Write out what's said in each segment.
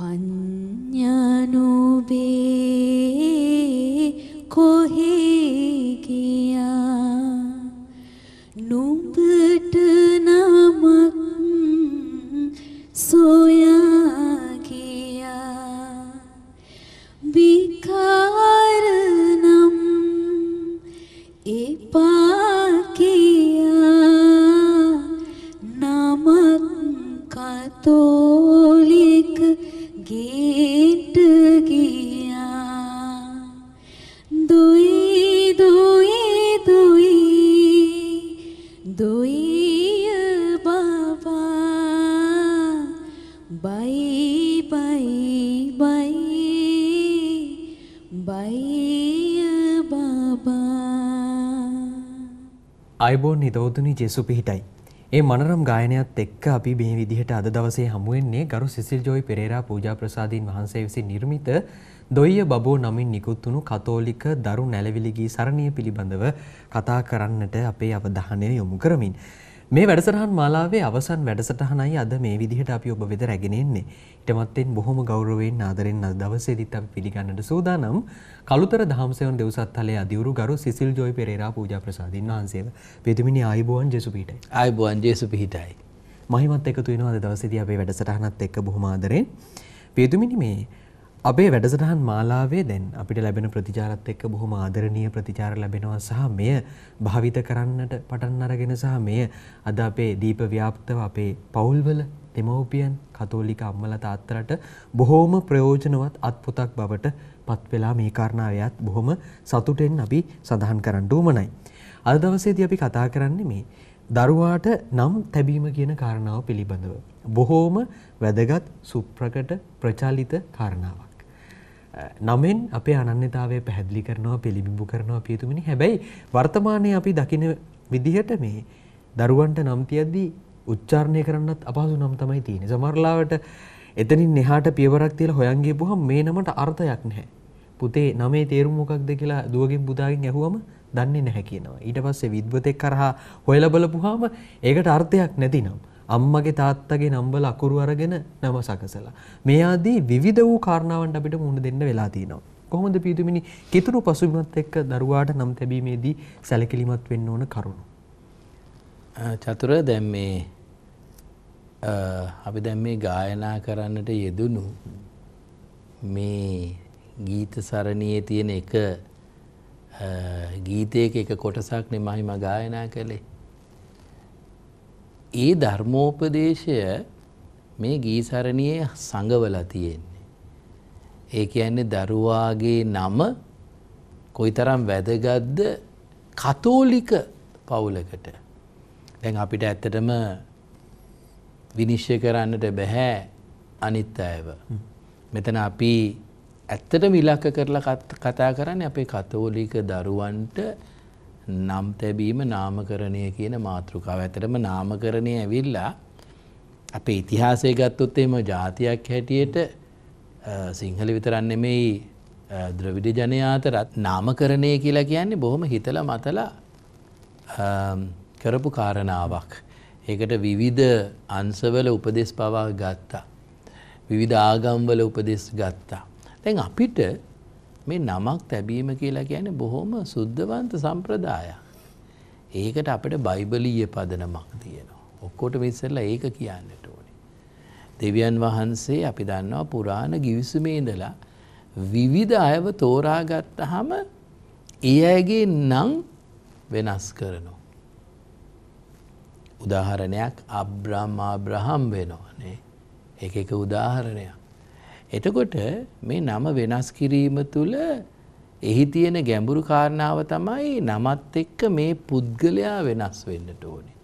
喜 බයිය බබා අයිබෝන් නිදෝදුනි ජෙසු පිහිටයි ඒ මනරම් ගායනයත් එක්ක අපි මේ විදිහට අද දවසේ හමුවෙන්නේ ගරු සිසිල් ජෝයි පෙරේරා පූජා ප්‍රසාදීන් වහන්සේ විසින් නිර්මිත දොයිය බබෝ නමින් නිකුත් වුණු කතෝලික දරු නැලවිලි ගී සරණිය පිළිබඳව කතා කරන්නට අපේ අවධානය යොමු කරමින් මේ වැඩසටහන් මාලාවේ අවසන් වැඩසටහනයි අද මේ විදිහට අපි ඔබ වෙත රැගෙන එන්නේ. ඊටමත්ෙන් බොහොම ගෞරවයෙන් ආදරෙන් අද දවසේදීත් අපි පිළිගන්නට සූදානම් කලුතර දහම්සේවන දෙව්සත්හලේ අධිවරු ගරු සිසිල් ජොයි පෙරේරා පූජා ප්‍රසාදින් වහන්සේව. පිටුමිනි ආයිබෝන් ජේසු පිහිටයි. ආයිබෝන් ජේසු පිහිටයි. මහිමත් එකතු වෙනවා අද දවසේදී අපේ වැඩසටහනත් එක්ක බොහොම ආදරෙන්. පිටුමිනි මේ අපේ වැඩසටහන් මාලාවේ දැන් අපිට ලැබෙන ප්‍රතිචාරත් එක්ක බොහොම ආදරණීය ප්‍රතිචාර ලැබෙනවා සහ මෙය භාවිත කරන්නට පටන් අරගෙන සහ මෙය අද අපේ දීප ව්‍යාප්තව අපේ පවුල්වල දෙමව්පියන් කතෝලික අම්මලා තාත්තලාට බොහොම ප්‍රයෝජනවත් අත්පොතක් බවට පත් වෙලා මේ කාරණාවයත් බොහොම සතුටෙන් අපි සඳහන් කරන්න උවමනයි. අද දවසේදී අපි කතා කරන්නේ මේ දරුවාට නම් තැබීම කියන කාරණාව පිළිබඳව. බොහෝම වැදගත් සුප්‍රකට ප්‍රචාලිත කාරණාවක්. නමෙන් අපේ අනන්‍යතාවය පැහැදිලි කරනවා පිළිබිඹු කරනවා පියතුමනි හැබැයි වර්තමානයේ අපි දකින විදිහට මේ දරුවන්ට නම් තියද්දී උච්චාරණය කරන්නත් අපහසු නම් තමයි තියෙන්නේ. සමහරලාවට එතනින් එහාට පියවරක් තියලා හොයන් ගියපුවහම මේ නමට අර්ථයක් නැහැ. පුතේ නමේ තේරුම මොකක්ද කියලා දුවගෙන් පුතාගෙන් ඇහුවම දන්නේ නැහැ කියනවා. ඊට පස්සේ විද්වතෙක් කරහා හොයලා බලපුවාම ඒකට අර්ථයක් නැතිනම් අම්මගේ තාත්තගේ නම්බල අකුරු අරගෙන නම සකසලා. මේ ආදී විවිධ වූ කාරණාවන්ට අපිට මුහුණ දෙන්න වෙලා තියෙනවා. කොහොමද පීතුමිනි කිතුරු පසුබිමත් එක්ක දරුවාට නම් තැබීමේදී සැලකිලිමත් වෙන්න ඕන කරුණු? චතුර දැන් මේ අපි දැන් මේ ගායනා කරන්නට යෙදුණු මේ ගීත සරණියේ තියෙන එක ගීතයක එක කොටසක් නෙමහිම ගායනා කළේ ඒ ධර්මෝපදේශය මේ ගීසරණයේ සඟවලා තියෙන්නේ. ඒ කියන්නේ දරුවාගේ නම කොයිතරම් වැදගත්ද කතෝලික පවුලකට. දැන් අපිට ඇත්තටම විනිශ්චය කරන්නට බැහැ අනිත් අයව. මෙතන අපි ඇත්තටම ඉලක්ක කරලා කතා කරන්නේ අපේ කතෝලික දරුවන්ට නම් තැබීම නාමකරණය කියන මාතෘකාව ඇතරම නාමකරණය ඇවිල්ලා අපේ ඉතිහාසය ගත්තොත්තේම ජාතියක් හැටියට සිංහල විතරන්න මෙයි ද්‍රවිඩ ජනයාතරත් නාමකරණය කියලා කියන්නේ බොහොම හිතල මතලා කරපු කාරණාවක්. ඒකට විවිධ අන්සවල උපදෙස් පවා ගත්තා. විවිධ ආගම්වල උපදෙස් ගත්තා. තැන් අපිට මේ නමක් තැබීම කියලා ගැන බොහොම සුද්ධවන්ත සම්ප්‍රදාය. ඒකට අපට බයිබලීය පදනමක් තියෙනවා. ඔක්කොට විස්සල්ලා ඒක කියන්නට ඕනේ. දෙවියන් වහන්සේ අපි දන්නවා පුරාණ ගිවිසුමේදලා විවිධ අයව තෝරාගත්ත හම ඒ අයගේ නං වෙනස් කරනවා. උදාහරණයක් අබ්‍රාමාබ්‍රහම් වෙනවානේ එක එක උදාහරණයක්. එතකොට මේ නම වෙනස් කිරීම තුළ එහි තියෙන ගැඹුරු කාරණාව තමයි නමත් එක්ක මේ පුද්ගලයා වෙනස් වෙන්නට ඕනේ.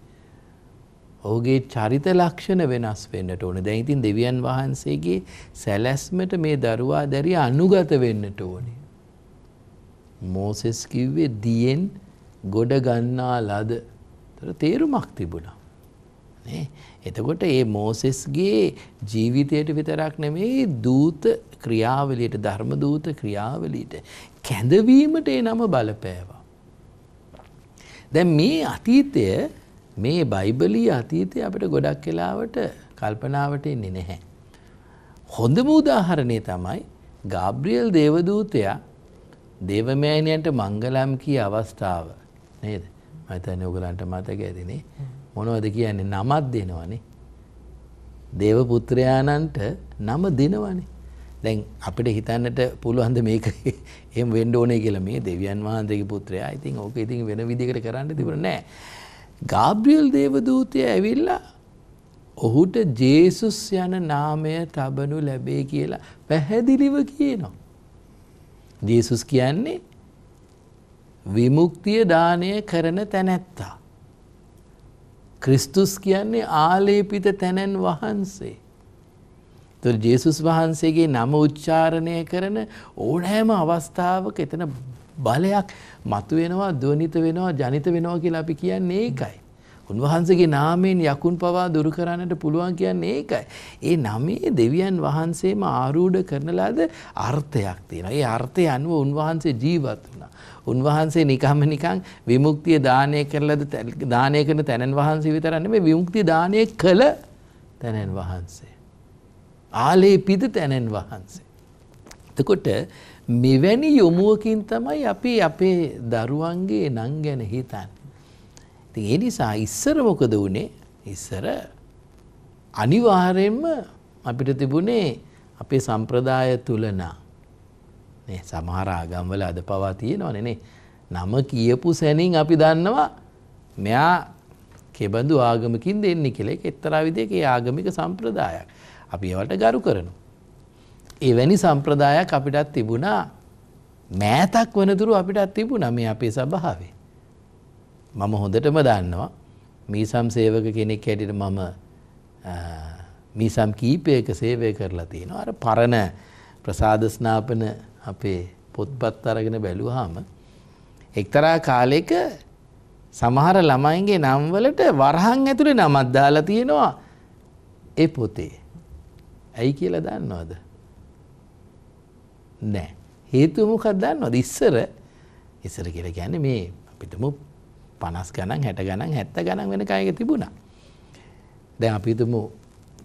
ඔහුගේ චරිත ලක්ෂණ වෙනස් වෙන්නට ඕන දැන් ඉතින් දෙවියන් වහන්සේගේ සැලැස්මට මේ දරුවා දැරිය අනුගත වෙන්නට ඕනේ. මෝසෙස් කිව්වේ දියෙන් ගොඩ ගන්නා ලද තේරුමක් තිබුණා. නේ. එතකොට ඒ මෝසෙස්ගේ ජීවිතයට විතරක් නෙමෙයි දූත ක්‍රියාවලියට ධර්ම දූත ක්‍රියාවලියට කැඳවීමට ඒ නම බලපෑවා. දැන් මේ අතීතය මේ බයිබලී අතීතය අපිට ගොඩක් වෙලාවට කල්පනාවට එන්නේ නැහැ. හොඳම උදාහරණය තමයි ගාබ්‍රියල් දේවදූතයා දේවමෑණියන්ට මංගලම් කිය අවස්ථාව නේද? මම හිතන්නේ ඔයගලන්ට මතක ඇතිනේ. මොනවද කියන්නේ නමත් දෙනවනේ. දේව පුත්‍රයාණන්ට නම දෙනවනේ. දැන් අපිට හිතන්නට පුළුවන්ද මේක එහෙම වෙන්න ඕනේ කියලා මේ දෙවියන් වහන්සේගේ පුත්‍රයා. ඉතින් ඕක ඉතින් වෙන විදිහකට කරන්න තිබුණ නෑ. ගාබ්‍රියල් දේවදූතය ඇවිල්ලා ඔහුට ජේසුස් යන නාමය තබනු ලැබේ කියලා පැහැදිලිව කියනවා. ජේසුස් කියන්නේ විමුක්තිය දානය කරන තැනැත්තා. ක්‍රිස්තුස් කියන්නේ ආලේපිත තැනැන් වහන්සේ. තුර ජේසුස් වහන්සේගේ නම උච්චාරණය කරන ඕනෑම අවස්ථාවක එතන බලයක් මතුවෙනවා දුවනිත වෙනවා ජනිත වෙනවා කියලා අපි කියන්නේ ඒකයි. උන්වහන්සේගේ නාමයෙන් යකුන් පවා දුරු කරන්නට පුළුවන් කියන්නේ ඒකයි. ඒ නමේ දෙවියන් වහන්සේම ආරූඪ කරන ලද අර්ථයක් තියෙනවා. ඒ අර්ථය අනුව උන්වහන්සේ ජීවත් වුණා. උන්වහන්සේ නිකම්ම නිකං විමුක්තිය දානය කරලද දානය කරන තැනන් වහන්සේ විතරන්න මේ විමුක්ති දානය කළ තැනන් වහන්සේ. ආලේ පිද තැනන් වහන්සේ. එතකොට මෙවැනි යොමුවකින් තමයි අපි අපේ දරුවන්ගේ නං ගැන හිතන්. ති ඒ නිසා ඉස්සර මොකද වනේ ඉස්සර අනිවාරයෙන්ම අපිට තිබුණේ අපේ සම්ප්‍රදාය තුළනා සමහර ආගම්වල අද පවා තියෙනවනනේ නම කියපු සැනින් අපි දන්නවා මෙයා කෙබඳු ආගමකින් දෙන්නේ කෙලෙක් එක්තරා විදියක ආගමික සම්ප්‍රදායක් අපි ඒවට ගරු කරනු. එවැනි සම්ප්‍රදායක් අපිටත් තිබුණා මෑතක් වනතුරු අපිටත් තිබුණ මේ අපේ සභාවේ. මම හොඳටම දන්නවා මීසම් සේවක කෙනෙක් හැටිට මම මීසම් කීපයක සේවය කරලා තියෙනවා අර පරණ ප්‍රසාධස්නාපන අපේ පොත්පත් අරගෙන බැලුවාම එක්තරා කාලෙක සමහර ළමයින්ගේ නම්වලට වරහන් ඇතුළේ නමක් දාලා තියෙනවා ඒ පොතේ. ඇයි කියලා දන්නවද? නෑ. හේතුව මොකක්ද දන්නවද? ඉස්සර ඉස්සර කියලා කියන්නේ මේ අපිටම 50 ගණන් 60 ගණන් 70 ගණන් වෙන කයක තිබුණා. දැන් අපි හිතමු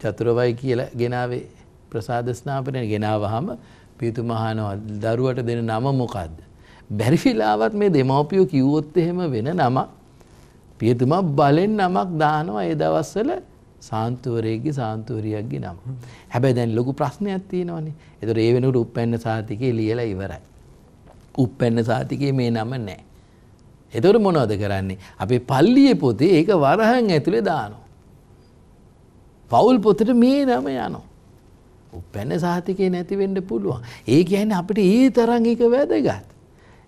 චතුරවයි කියලා ගෙනාවේ ප්‍රසාද ස්නාපනය ගෙනාවහම පියතුමහනවා දරුවට දෙන නම මොකක්ද. බැරිෆිලාවත් මේ දෙමවපියෝ කිව්වොත් එහෙම වෙන නම පියතුමා බලෙන් නමක් දානවා ඒ දවස්සල සාන්තුවරයගේ සාන්තුවරියක්ගේ නම. හැබැ දැන් ලොකු ප්‍රශ්නයක් තියෙනවනේ එතර ඒ වෙනුට උපැන්න සාතිකයේ ලියලා ඉවරයි. උපැන්න සාතිකයේ මේ නම නෑ. එතොට මොනවද කරන්නේ. අපේ පල්ලිය පොතේ ඒක වරහන් ඇතුළේ දානවා. පවුල් පොතට මේ නම යනවා. උපැන්න සාතිකය නැතිවෙන්න පුළුවන්. ඒ කියන්නේ අපිට ඒ තරංගික වැදගත්.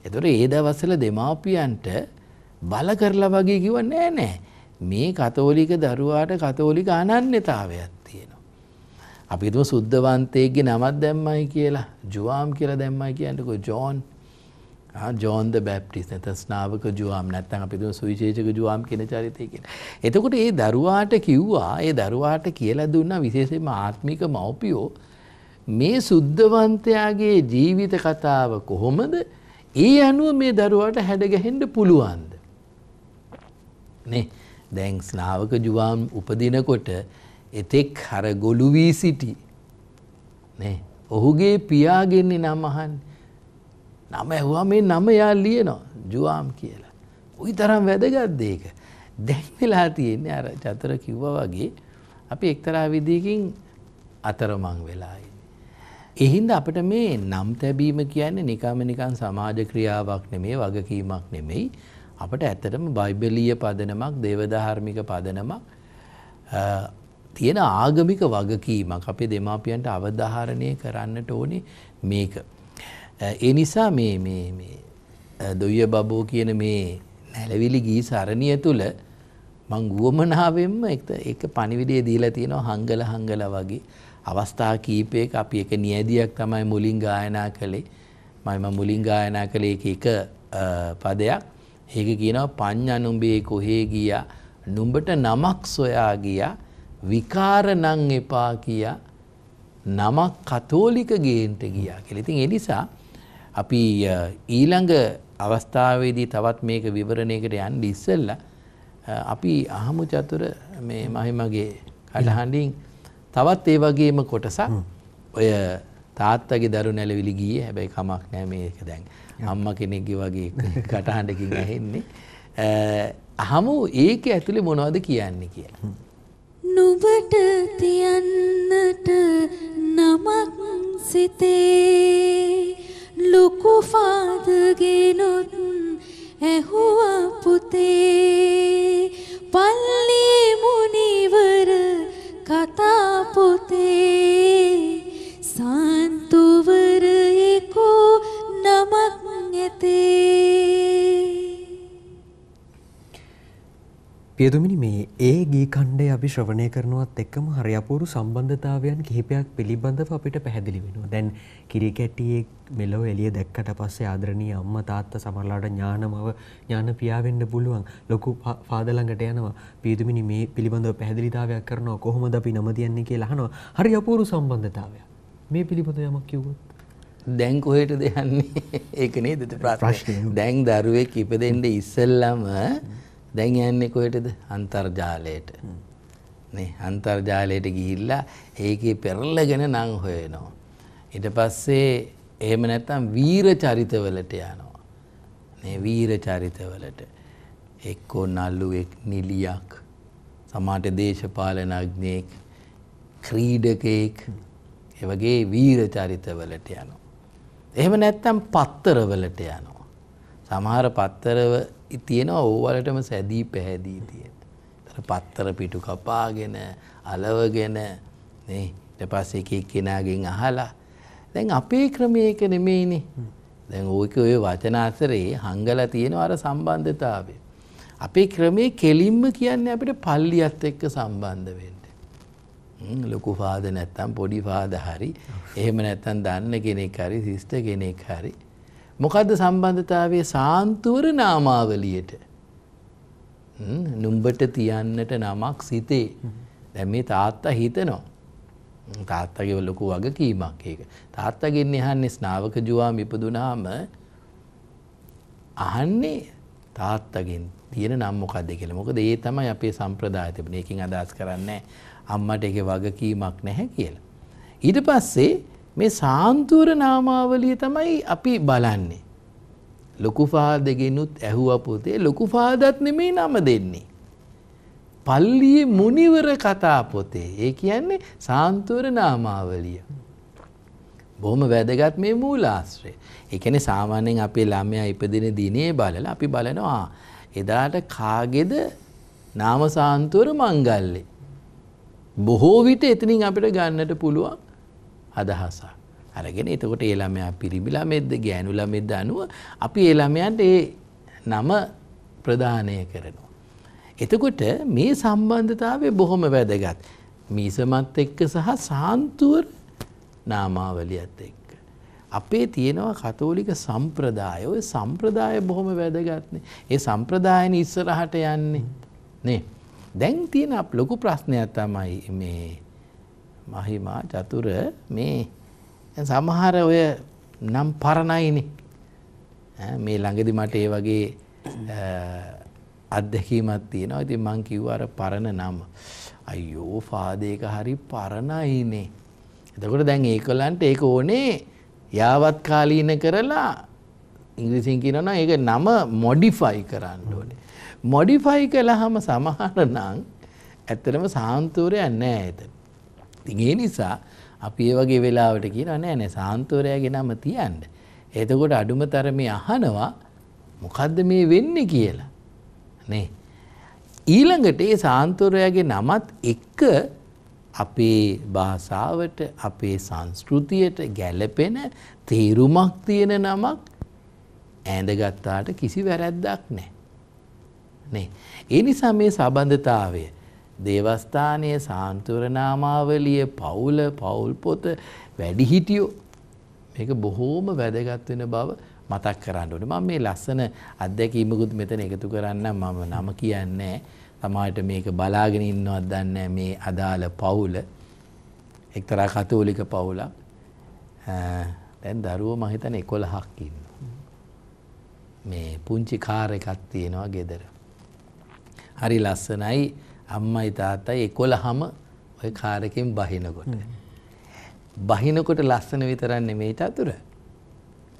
එතුට ඒ දවස්සල දෙමාපියන්ට බල කරලා වගේ කිව නෑ නෑ. මේ කතෝලික දරුවාට කතෝලික අනන්‍යතාවයක් තියෙනවා. අපිතුම සුද්ධවන්තයගේ නමත් දැම්මයි කියලා ජුවාම් කියලා දැම්මයි කියන්නකො ජෝන් ජෝන්ද බැප්ටිස් නැත ස්නාවක ජුවම් නැත්තන් අපිතු සුවිශේෂක ජුවම් කෙන චරිතයකෙන. එතකොට ඒ දරුවාට කිව්වා ඒ දරුවාට කියලා දුන්න විශේෂම ආත්මික මවපියෝ මේ සුද්ධවන්තයාගේ ජීවිත කතාව කොහොමද ඒ අනුව මේ දරුවාට හැඩගැහෙන්ට පුළුවන්ද. දැන් ස්නාවක ජුවම් උපදිනකොට එතෙක් හර ගොලු වී සිටි ඔහුගේ පියාගෙන්නේ නමහන් නම ඇහුවා මේ නම යා ලියනවා ජුවාම් කියලා. උයි තරම් වැදගත් දෙයක. දැන් වෙලා තියෙන්නේ අර චතර කිව්වා වගේ අපි එක්තරා විදිහකින් අතරමං වෙලා එහින්ද අපට මේ නම් තැබීම කියන්නේ නිකම්ම නිකන් සමාජ ක්‍රියාවක් නෙමේ වගකීමක් නෙමෙයි අපට ඇත්තටම බයිබලීය පදනමක් දේවධාර්මික පදනමක් තියෙන ආගමික වගකීමක් අපේ දෙමාපියන්ට අවධාරණය කරන්නට ඕනේ මේක ඒ නිසා මේ මේ මේ දොයිය බබෝ කියන මේ නැලවිලි ගී සරණිය තුල මං ගුවමනාවෙන්ම එක එක පණිවිඩය දීලා තියෙනවා හංගල හංගල වගේ අවස්ථා කීපයක අපි එක නියැදියක් තමයි මුලින් ගායනා කළේ මම මුලින් ගායනා කළේ එක පදයක් ඒක කියනවා පඤ්ඤා නුඹේ කොහේ ගියා නුඹට නමක් සොයා ගියා විකාර නම් එපා කියා නමක් කතෝලික ගේන්ට ගියා කියලා. ඉතින් ඒ නිසා අපි ඊළඟ අවස්ථාවේදී තවත් මේක විවරණයකට යන්න ඉස්සෙල්ලා අපි අහමු චතුර මේ මහිමගේ කඩහඬින් තවත් ඒ වගේම කොටසක් ඔය තාත්තගේ දරු නැලවිලි ගියේ හැබැයි කමක් නෑ මේක දැන් අම්මා කෙනෙක්ගේ වගේ කටහඬකින් ඇහෙන්නේ අහමු ඒක ඇතුලේ මොනවද කියන්නේ කියලා නුඹට තියන්නට නමක් සිතේ දුකු පාදගෙනුත් ඇහුවා පුතේ මේ කණ්ඩේ අපි ශ්‍රවණය කරනවත් එක්කම හරි අපූරු සම්බන්ධතාවයන් කිහිපයක් පිළිබඳව අපිට පැහැදිලි වෙනවා. දැන් කිරිකැටියේ මෙලොව එළිය දැක්කට පස්සේ ආදරණීය අම්මා තාත්තා සමහරලාට ඥානමව ඥාන පියා වෙන්න පුළුවන්. ලොකු ෆාදර් ළඟට යනවා. පියතුමිනි මේ පිළිබඳව පැහැදිලිතාවයක් කරනවා. කොහොමද අපි නම තියන්නේ කියලා අහනවා. හරි අපූරු සම්බන්ධතාවයක්. මේ පිළිබඳව යමක් කිව්වොත් දැන් කොහෙටද යන්නේ? ඒක නේද ප්‍රශ්නේ. දැන් දරුවෙක් ඉපදෙන්න ඉස්සෙල්ලම දැන් යන්නේ කොහෙටද? අන්තර්ජාලයට. නේ අන්තර්ජාලයට ගිහිල්ලා ඒකේ පෙරලගෙන නම් හොයනවා. ඊට පස්සේ එහෙම නැත්නම් වීර චරිතවලට යනවා. නේ වීර චරිතවලට. එක්කෝ නළුවෙක් නිලියක් සමාට දේශපාලනඥයෙක් ක්‍රීඩකයෙක් එවගේ වීර චරිතවලට යනවා. එහෙම නැත්තම් පත්තරවලට යනවා. සමහර පත්තරව තියෙනවා ඕවලටම සැදී පැහැදී තියෙන. පත්තර පිටු කපාගෙන අලවගෙන නේ ඊට පස්සේ එක එක්කෙනාගෙන් අහලා දැන් අපේ ක්‍රමයක නෙමෙයිනේ. දැන් ඕක ඔය වචන අතරේ හංගලා තියෙන අර සම්බන්ධතාවය. අපේ ක්‍රමේ කෙලින්ම කියන්නේ අපිට පල්ලියත් එක්ක සම්බන්ධ වෙන්න. ලොකු ෆාද නැත්තම් පොඩි ෆාද හරි එහෙම නැත්තම් දන්න කෙනෙක් හරි සිස්ට කෙනෙක් හරි මොකක්ද සම්බන්ධතාවයේ සාන්තුවර නාමාවලියට නුම්බට තියන්නට නමක් සිතේ දැ මේ තාත්තා හිතනවා. තාත්තගේ ලොකු වග කීමක් ඒක තාත්තගෙන් එහන්නේ ස්නාවක ජුවාම ඉපදුනාම අහන්නේ තාත්තගෙන් තියෙන නම්මොකක්ද කියල මොකද ඒ තමයි අපේ සම්ප්‍රදාය තිබන එකින් අදහස් කරන්නේ අම්මට එක වගකීමක් නැහැ කියලා. ඊට පස්සේ මේ සාන්තුවර නාමාවලිය තමයි අපි බලන්නේ. ලොකුපාදගෙනුත් ඇහුවපොතේ ලොකුපාදත් නෙමේ නම දෙන්නේ. පල්ලියේ මුනිවර කතා පොතේ ඒ කියන්නේ සාන්තුවර නාමාවලිය. බොහොම වැදගත් මේ මූලාශ්‍රය. ඒ කියන්නේ සාමාන්‍යයෙන් අපේ ළමයා ඉපදෙන දිනේ බලලා අපි බලනවා එදාට කාගේද නාම සාන්තුවර මංගල්ලේ. බොහෝ විට එතනින් අපිට ගන්නට පුළුවන් අදහසා. අරගෙන එතකොට ඒළමයා පිරිබිලා මෙද්ද ගෑනුලා මෙද්ද අනුව අපි ඒළමයන්ට ඒ නම ප්‍රධානය කරනවා. එතකොට මේ සම්බන්ධතාවය බොහොම වැදගත්. මීසමත් එක්ක සහ සාන්තුවර නාමාවලියත් එක්ක. අපේ තියෙනවා කතෝලික සම්ප්‍රදාය ඔය සම්ප්‍රදාය බොහොම වැදගත්නේ. ඒ සම්ප්‍රදායන ඉස්සරහට යන්නේ. නේ. දැන් තියෙන අප ලොකු ප්‍රශ්නයක් තමයි මේ මහිමා චතුර මේ සමහර ඔය නම් පරණයිනි මේ ළඟදි මට ඒ වගේ අත්දැකීමත් තියෙනවා ඉතින් මං කිව්ව අර පරණ නම අයියෝ ෆාදේක හරි පරණයිනේ එතකොට දැන් ඒකලන්ට ඒක ඕනේ යාවත් කාලීන කරලා ඉංග්‍රීසින් කියනවනම් ඒක නම මොඩිෆයි කරන්න ඕනේ මොඩිෆයි කළාම සමහර නම් ඇත්තටම සාන්තුරයක් නැහැ එතන තිගේ නිසා අපි ඒ වගේ වෙලාවට කියන නෑ නෑ සාන්තෝරයගේ නම තියන්ට. එතකොට අඩුම තරමේ අහනවා මොකක්ද මේ වෙන්න කියලා. නේ. ඊළඟට ඒ සාන්තෝරයගේ නමත් එක්ක අපේ භාෂාවට අපේ සංස්කෘතියට ගැලපෙන තේරුමක් තියෙන නමක් ඇඳගත්තාට කිසි වැරැද්දක් නෑ. ඒ නිසා මේ සබඳතාවය දේවස්ථානය සාන්තුරනාමාවලිය පවුල පවුල් පොත වැඩිහිටියෝ මේක බොහෝම වැදගත්වෙන බව මතක් කරන්නට මම මේ ලස්සන අත්දැකීමකුත් මෙතන එකතු කරන්න මම නම කියන්නේ තමාට මේක බලාගෙන ඉන්නවත් දන්න මේ අදාළ පවුල එක්තරා කතෝලික පවුලක් දැන් දරුවෝ මහිතන එකොළහක් ඉන්න. මේ පුංචි කාර එකක් තියෙනවා ගෙදර. හරි ලස්සනයි අම්මයි තාත්තයි එකොළහම ඔය කාරකින් බහිනකොට. බහිනකොට ලස්සන විතරන්න මේට අතුර.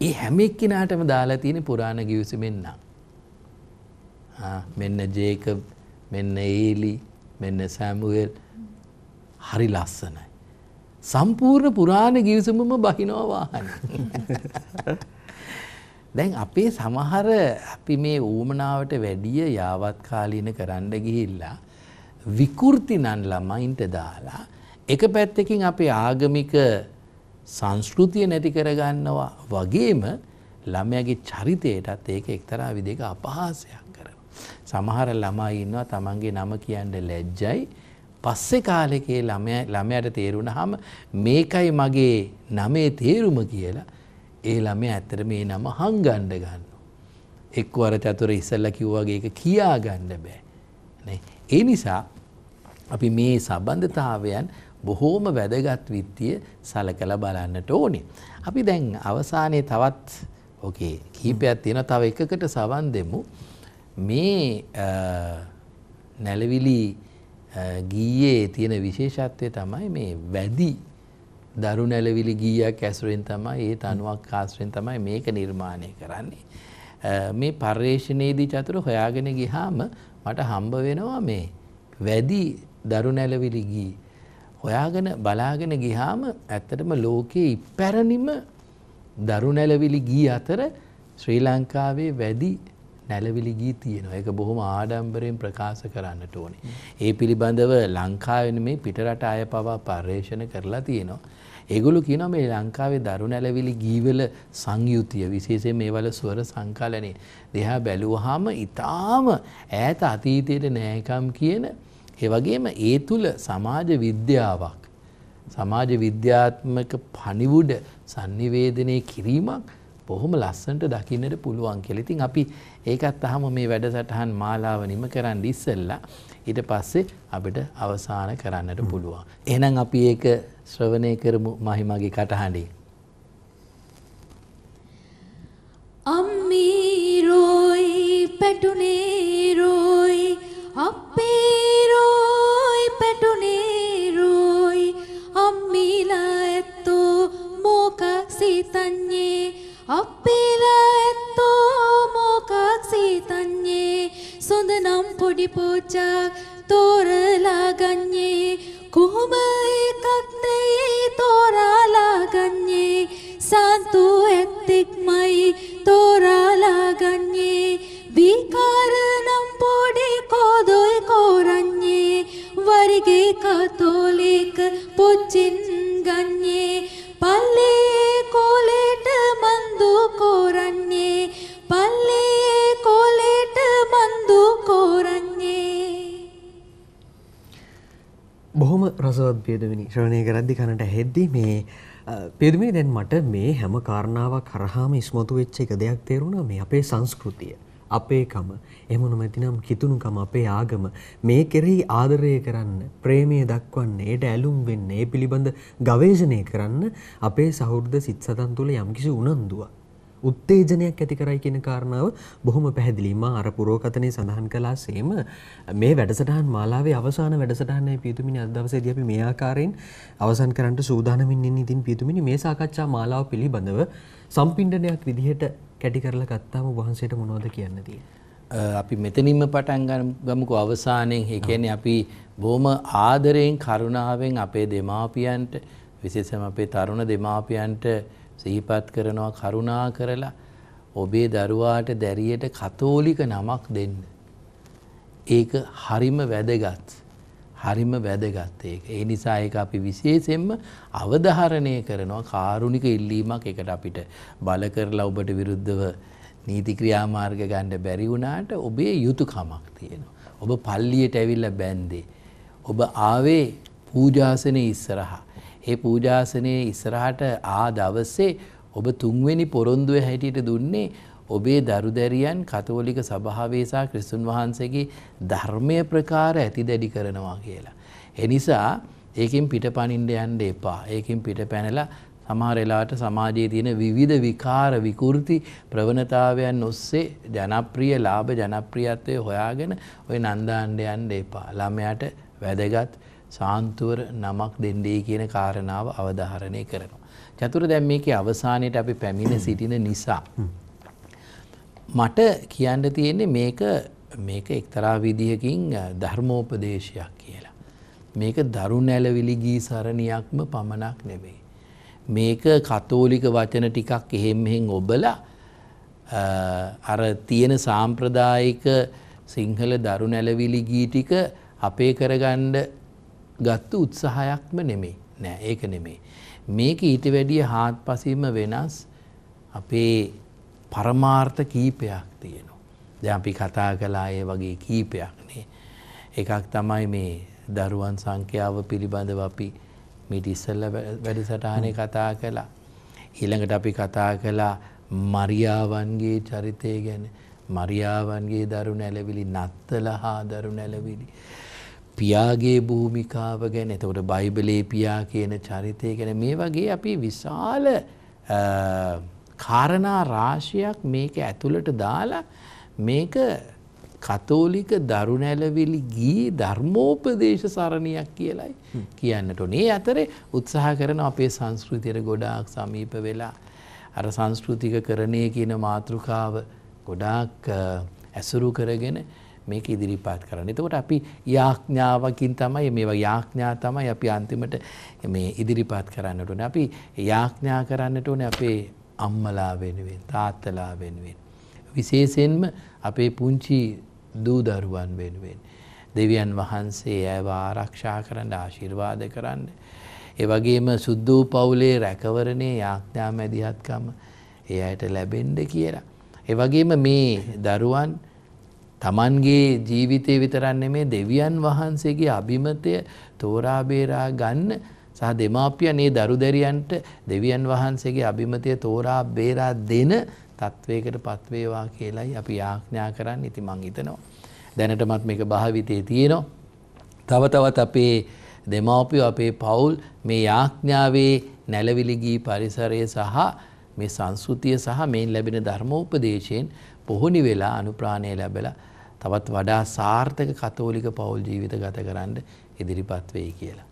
ඒ හැම එක්කිනාටම දාලා තියෙන පුරාණ ගිවිසුමෙන්නම්. මෙන්න ජේක මෙන්න ඒලි මෙන්න සෑමුවල් හරි ලස්සනයි. සම්පූර්ණ පුරාණ ගිවිසුමම බහිනෝවාහන. දැන් අපේ සමහර අපි මේ ඌමනාවට වැඩිය යාවත් කාලීන කරන්න ගිහිල්ලා විකෘතිනන් ළමයින්ට දාලා එක පැත්තකින් අපේ ආගමික සංස්කෘතිය නැති කරගන්නවා වගේම ළමයගේ චරිතයටත් ඒක එක්තරා විදික අපහාසයක් කරන. සමහර ළමයි ඉන්නවා තමන්ගේ නම කියන්න ලැජ්ජයි පස්සෙ කාලෙකේ ළමයට තේරුණ හම මේකයි මගේ නමේ තේරුම කියලා ඒ ළමය ඇත්තර මේ නම හංගණ්ඩ ගන්න. එක්වර චතුර ඉසල්ල කිව්වාගේ එක කියා ගණ්ඩ බෑ. ඒ නිසා අපි මේ සබන්ධතාවයන් බොහෝම වැදගත් විත්තිය සලකලා බලන්නට ඕනේ. අපි දැන් අවසානයේ තවත් ඕකේ කීපයක් තියෙන තව එකකට සවන් දෙමු. මේ නැලවිලි ගීයේ තියෙන විශේෂත්වය තමයි මේ වැඩි දරු නැලවිලි ගීයක් ඇසුරෙන් තමයි ඒ තනුවක් ආශ්‍රයෙන් තමයි මේක නිර්මාණය කරන්නේ. මේ පර්යේෂණයේදී චතුර හොයාගෙන ගිහාම මට හම්බ වෙනවා මේ වැඩි දරුණැලවිලි ගී හොයාගෙන බලාගෙන ගිහාම ඇත්තටම ලෝකයේ ඉපැරණිම දරුණැලවිලි ගී අතර ශ්‍රී ලංකාවේ වැඩි නැලවිලි ගී තියෙනවා ඒක බොහොම ආඩම්බරයෙන් ප්‍රකාශ කරන්නට ඕනේ. ඒ පිළිබඳව ලංකාවෙන මේ පිටරට අය පවා පර්යේෂණ කරලා තියෙනවා. ඒගොලු කියන මේ ලංකාවේ දරු නැලවිලි ගීවල සංයුතිය විශේෂයෙන් මේවල ස්වර සංකලනේ දෙහා බැලුවහම ඊටාම ඈත අතීතයට නෑකම් කියන ඒ වගේම ඒ තුල සමාජ විද්‍යාවක් සමාජ විද්‍යාත්මක පණිවුඩ sannivedanaya කිරීමක් බොහොම ලස්සනට දකින්නට පුළුවන් කියලා. ඉතින් අපි ඒකත් අහම මේ වැඩසටහන් මාලාව නිම කරන්න ඉස්සෙල්ලා ඊට පස්සේ අපිට අවසාන කරන්නට පුළුවන්. එහෙනම් අපි ඒක ශ්‍රවණය කරමු මහිමගේ කටහඬේ. අම් සෝත් පේදමිනි ශ්‍රවණය කරද්දි කනට හෙද්දි මේ පේදමිනි දැන් මට මේ හැම කාරණාවක් කරහාම ඉස්මතු වෙච්ච එක දෙයක් තේරුණා මේ අපේ සංස්කෘතිය අපේකම එහෙම නැතිනම් කිතුණුකම අපේ ආගම මේ කෙරෙහි ආදරය කරන්න ප්‍රේමය දක්වන්න ඒට ඇලුම් වෙන්න ඒ පිළිබඳ ගවේෂණය කරන්න අපේ සහෘද සිත් සතන් තුළ යම්කිසි උනන්දුවක් උත්තේජනයක් ඇති කරයි කියන කාරණාව බොහොම පැහැදිලියි. මා අර පුරෝකතනේ සඳහන් කළාseම මේ වැඩසටහන් මාලාවේ අවසාන වැඩසටහනයි පියතුමිනි අද දවසේදී අපි මේ ආකාරයෙන් අවසන් කරන්නට සූදානමින් ඉන්නේ. ඉතින් පියතුමිනි මේ සාකච්ඡා මාලාව පිළිබඳව සම්පින්ඩනයක් විදිහට කැටි කරලා ගත්තාම වහන්සේට මොනවද කියන්න තියෙන්නේ? අපි මෙතනින්ම පටන් ගමුකු අවසානයෙන් ඒකැන අපි බෝම ආදරයෙන් කරුණාවෙන් අපේ දෙමාපියන්ට විශේෂම අපේ තරුණ දෙමාපියන්ට සහිපත් කරනවා කරුණා කරලා ඔබේ දරුවාට දැරියට කතෝලික නමක් දෙන්න. ඒක හරිම වැදගත්. හරිම වැදගත් ඒක. ඒ නිසා ඒක අපි විශේෂයෙන්ම අවධාරණය කරනවා කාරුණික ඉල්ලීමක් එකට අපිට බල කරලා ඔබට විරුද්ධව නීති ක්‍රියාමාර්ග ගන්න බැරි වුණාට ඔබේ යුතුයකමක් තියෙනවා. ඔබ පල්ලියට ඇවිල්ලා බැන්දේ. ඔබ ආවේ පූජාසනයේ ඉස්සරහා. ඒ පූජාසනයේ ඉස්සරහට ආ දවස්සේ ඔබ තුන්වෙනි පොරොන්දුව හැටියට දුන්නේ ඔබේ දරුදැරියන් කතෝලික සභාවේසා ක්‍රිස්තුන් වහන්සේගේ ධර්මය ප්‍රකාර ඇති දැඩි කරනවා කියලා. එනිසා ඒකින් පිට පනින්ඩ යන්ඩ එපා ඒකින් පිට පැනලා සමහරලාට සමාජයේ තියෙන විවිධ විකාර විකෘති ප්‍රවණතාවයන් ඔස්සේ ජනප්‍රිය ලාභ ජනප්‍රියත්වය හොයාගෙන ඔය නන්දාන්ඩ යන්ඩ එපා ළමයට වැදගත් සාන්තුවර නමක් දෙන්නේ කියන කාරණාව අවධාරණය කරනවා. චතුර දැම් මේක අවසානයට අපි පැමිණ සිටින නිසා. මට කියන්න තියෙන්නේ මේක මේක එක්තරා විදිහකින් ධර්මෝපදේශයක් කියලා. මේක දරු නැලවිලි ගී සරණයක්ම පමණක් නෙවෙයි. මේක කතෝලික වචන ටිකක් එහෙම මෙහෙන් ඔබලා අර තියෙන සාම්ප්‍රදායික සිංහල දරු නැලවිලි ගී ටික අපේ කරගණ්ඩ ගත්තු උත්සාහයක්ම නෙමෙයි නෑ ඒක නෙමෙයි. මේක ඊට වැඩිය හාත් පසීම වෙනස් අපේ පරමාර්ථ කීපයක් තියෙනවා. ද අපි කතා කලා ඒ වගේ කීපයක්නේ. එකක් තමයි මේ දරුවන් සංඛ්‍යාව පිළිබඳව අපි මිට ඉස්සල්ල වැඩසටහනය කතා කලා. ඊළඟට අපි කතා කලා මරියාවන්ගේ චරිතය ගැන මරියාවන්ගේ දරු නැලවිලි නත්තල හා දරු නැලවිලි. පියාගේ භූමිකාව ගැන එතකොට බයිබලේ පියා කියන චරිතය ගැන මේ වගේ අපි විශාල කාරණා රාශියක් මේක ඇතුළට දාලා මේක කතෝලික දරුණැලවෙලි ගී ධර්මෝපදේශ සරණයක් කියලයි කියන්නට නේ අතරේ උත්සාහ කරන අපේ සංස්කෘතියට ගොඩාක් සමීප වෙලා. අර සංස්කෘතික කරණය කියන මාතෘකාව ගොඩාක් ඇසුරු කරගෙන මේක ඉදිරිපාත් කරන්න. එතකොට අපි යාඥාවකින් තමයි මේ යාඥා තමයි අපි අන්තිමට මේ ඉදිරිපාත් කරන්නට ඕනේ. අපි යාඥා කරන්නට ඕනේ අපේ අම්මලා වෙනුවෙන්, තාත්තලා වෙනුවෙන්. විශේෂයෙන්ම අපේ පුංචි දූ දරුවන් වෙනුවෙන්. දෙවියන් වහන්සේ ඇව ආරක්ෂා කරන්න ආශිර්වාද කරන්න. ඒ වගේම සුද්දූ පවුලේ රැකවරණේ යාඥා මැදිහත්කම ඒ අයට ලැබෙන්න කියලා. ඒ වගේම මේ දරුවන් තමන්ගේ ජීවිතය විතරන්න මේ දෙවියන් වහන්සේගේ අභිමතය තෝරාබේරා ගන්න සහ දෙමාපිය නේ දරු දැරියන්ට දෙවියන් වහන්සේගේ අභිමතය තෝරා බේරා දෙන තත්ත්වයකට පත්වේවා කියලයි අපි යාඥා කරන්න ඉති මංහිතනවා. දැනටමත් මේක භාවිතය තියෙනවා. තව තවත් අපේ දෙමාපිය අපේ පවුල් මේ යාඥාවේ නැලවිලිගී පරිසරය සහ මේ සංස්කෘතිය සහ මෙයින් ලැබෙන ධර්මෝපදේශයෙන් පොහොනි වෙලා අනුප්‍රාණය ලැබලා තවත් වඩා සාර්ථක කතෝලික පවුල් ජීවිත ගත කරන්න ඉදිරිපත් වෙයි කියලා.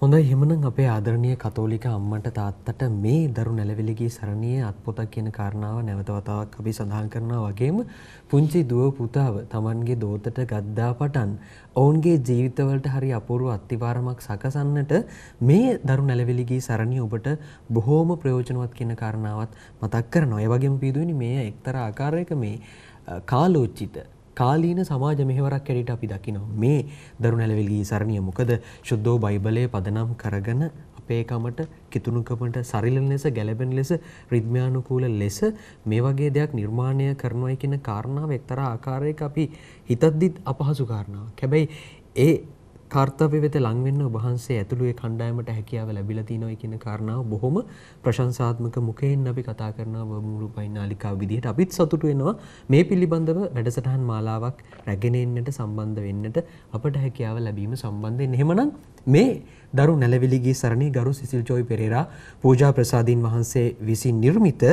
හොඳයි හෙමනම් අපේ ආදරණය කතෝලික අම්මට තාත්තට මේ දරු නැලවෙලිගේ සරණිය අත්පොතක් කියන කාරණාව නැවතවතාවක් අපි සඳහන් කරනා වගේම පුංචි දුව පුතාව තමන්ගේ දෝතට ගද්දා පටන් ඔවුන්ගේ ජීවිතවලට හරි අපූරු අත්තිවාරමක් සකසන්නට මේ දරු නැලවෙලිගේ සරණිය ඔබට බොහෝම ප්‍රයෝජනවත් කියන කාරණාවත් මතක් කරනවා. ඒ වගේම පීදුවනි මේ එක්තරා ආකාරයක මේ කාලෝචිත කාලීන සමාජ මෙහෙවරක් කැඩිට අපි දකිනවා. මේ දරුණැලවිලි සරණිය මොකද ශුද්ධෝ බයිබලය පදනම් කරගෙන අපේකමට කිතුුණුකමට සරිල ලෙස ගැලබෙන් ලෙස රිද්මයානුකූල ලෙස මේ වගේ දෙයක් නිර්මාණය කරනවයි කියන කාරණාව එක්තර ආකාරයක අපි හිතද්දිත් අපහසු කාරණාව. කැබැයි ඒ කර්තව්‍ය වෙත ලං වෙන්න ඔබ වහන්සේ ඇතුළු ඒ කණ්ඩායමට හැකියාව ලැබිලා තිනවා කියන කාරණාව බොහොම ප්‍රශංසාත්මක මුඛයෙන් අපි කතා කරනවා මුළු පයින්නාලිකාව විදිහට අපිත් සතුටු වෙනවා මේ පිළිබඳව වැඩසටහන් මාලාවක් රැගෙන එන්නට සම්බන්ධ වෙන්නට අපට හැකියාව ලැබීම සම්බන්ධයෙන් එහෙමනම් මේ දරු නැලවිලිගේ සරණී ගරු සිසිල් ජෝයි පෙරේරා පූජා ප්‍රසාදීන් වහන්සේ විසින් නිර්මිත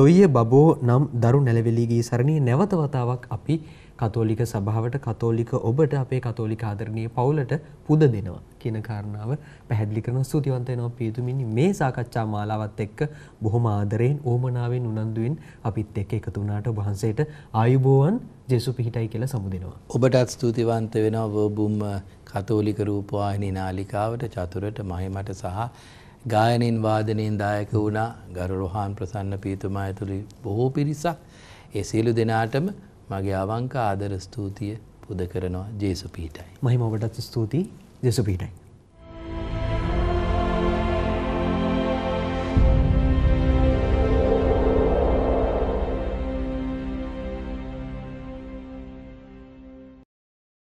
දොයිය බබෝ නම් දරු නැලවිලිගේ සරණී නැවත වතාවක් අපි කතෝලික සභාවට කතෝලික ඔබට අපේ කතෝලික ආදරණීය පවුලට පුද දෙනවා කියන කාරණාව පැහැදිලි කරන ස්තුතිවන්ත වෙනවා පීතුමිනි මේ සාකච්ඡා මාලාවත් එක්ක බොහොම ආදරයෙන් ඕමනාවෙන් උනන්දුවෙන් අපිත් එක්ක එකතු වුණාට ඔබ වහන්සේට ආයුබෝවන් ජේසු පිහිටයි කියලා සමුදෙනවා ඔබටත් ස්තුතිවන්ත වෙනවා වබුම් කතෝලික රූපවාහිනී නාලිකාවට චතුරට මහිමට සහ ගායනින් වාදනයෙන් දායක වුණා ගරු රොහාන් ප්‍රසන්න පීතුමා ඇතුළු බොහෝ පිරිසක් ඒ සියලු දෙනාටම මගේ අවංක ආදර ස්තුතිය පුද කරනවා ජේසු පිහිටයි. මහිම ඔබටත් ස්තුතියි ජෙසු පිහිටයි.